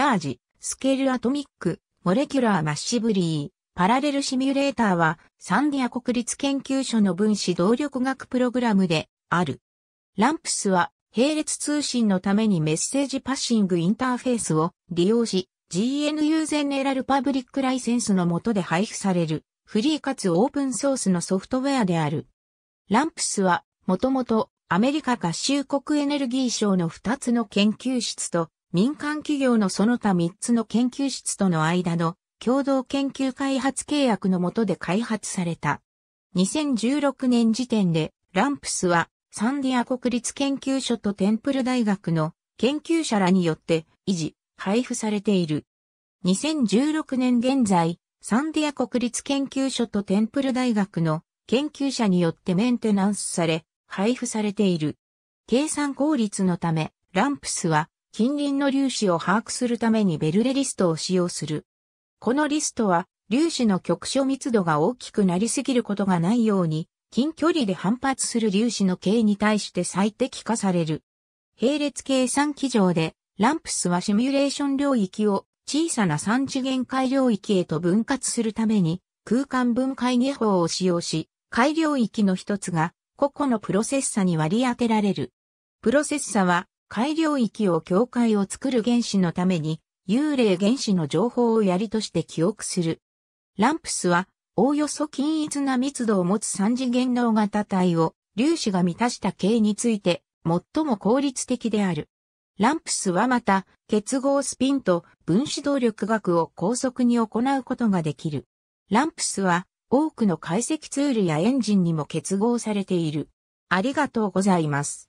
ラージ、スケールアトミック、モレキュラーマッシブリー、パラレルシミュレーターは、サンディア国立研究所の分子動力学プログラムで、ある。ランプスは、並列通信のためにメッセージパッシングインターフェースを利用し、GNU ゼネラルパブリックライセンスの下で配布される、フリーかつオープンソースのソフトウェアである。ランプスは、もともとアメリカ合衆国エネルギー省の2つの研究室と民間企業のその他3つの研究室との間の共同研究開発契約の下で開発された。2016年時点でランプスはサンディア国立研究所とテンプル大学の研究者らによって維持、配布されている。2016年現在、サンディア国立研究所とテンプル大学の研究者によってメンテナンスされ、配布されている。計算効率のため、ランプスは近隣の粒子を把握するためにベルレリストを使用する。このリストは、粒子の局所密度が大きくなりすぎることがないように、近距離で反発する粒子の形に対して最適化される。並列計算機上で、ランプスはシミュレーション領域を小さな三次元解領域へと分割するために、空間分解技法を使用し、改領域の一つが個々のプロセッサに割り当てられる。プロセッサは改良域を境界を作る原子のために、幽霊原子の情報をやりとして記憶する。ランプスは、おおよそ均一な密度を持つ三次元能型体を、粒子が満たした形について、最も効率的である。ランプスはまた、結合スピンと分子動力学を高速に行うことができる。ランプスは、多くの解析ツールやエンジンにも結合されている。ありがとうございます。